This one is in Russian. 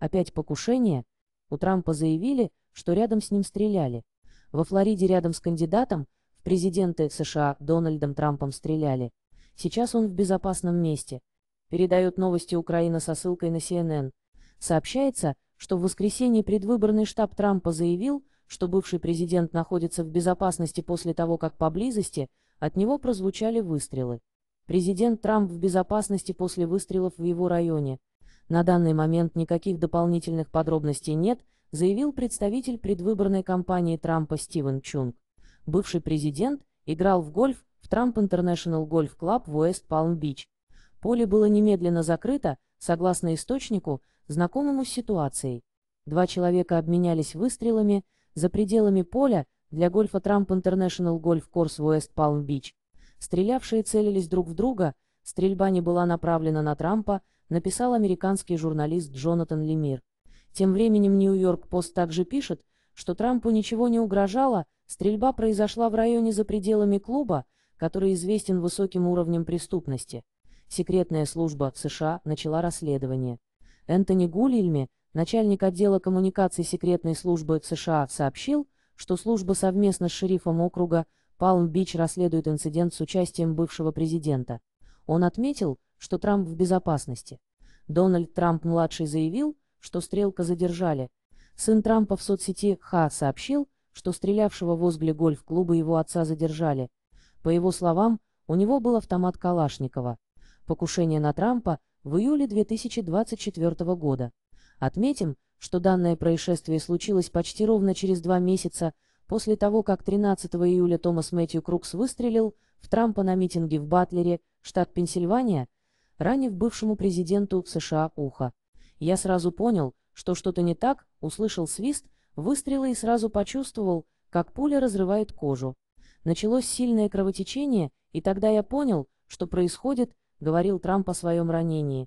Опять покушение? У Трампа заявили, что рядом с ним стреляли. Во Флориде рядом с кандидатом в президенты США Дональдом Трампом стреляли. Сейчас он в безопасном месте. Передает новости Украина со ссылкой на CNN. Сообщается, что в воскресенье предвыборный штаб Трампа заявил, что бывший президент находится в безопасности после того, как поблизости от него прозвучали выстрелы. Президент Трамп в безопасности после выстрелов в его районе. На данный момент никаких дополнительных подробностей нет, заявил представитель предвыборной кампании Трампа Стивен Чунг. Бывший президент играл в гольф в Трамп International Golf Club в Уэст-Палм-Бич. Поле было немедленно закрыто, согласно источнику, знакомому с ситуацией. Два человека обменялись выстрелами за пределами поля для гольфа Трамп International Golf Course в Уэст-Палм-Бич. Стрелявшие целились друг в друга, стрельба не была направлена на Трампа, написал американский журналист Джонатан Лемир. Тем временем Нью-Йорк-Пост также пишет, что Трампу ничего не угрожало, стрельба произошла в районе за пределами клуба, который известен высоким уровнем преступности. Секретная служба США начала расследование. Энтони Гулильме, начальник отдела коммуникаций секретной службы США, сообщил, что служба совместно с шерифом округа Палм-Бич расследует инцидент с участием бывшего президента. Он отметил, что Трамп в безопасности. Дональд Трамп-младший заявил, что стрелка задержали. Сын Трампа в соцсети Ха сообщил, что стрелявшего возле гольф-клуба его отца задержали. По его словам, у него был автомат Калашникова. Покушение на Трампа в июле 2024 года. Отметим, что данное происшествие случилось почти ровно через два месяца после того, как 13 июля Томас Мэтью Крукс выстрелил в Трампа на митинге в Батлере, штат Пенсильвания, ранив бывшему президенту США ухо. Я сразу понял, что что-то не так, услышал свист, выстрелы и сразу почувствовал, как пуля разрывает кожу. Началось сильное кровотечение, и тогда я понял, что происходит, говорил Трамп о своем ранении.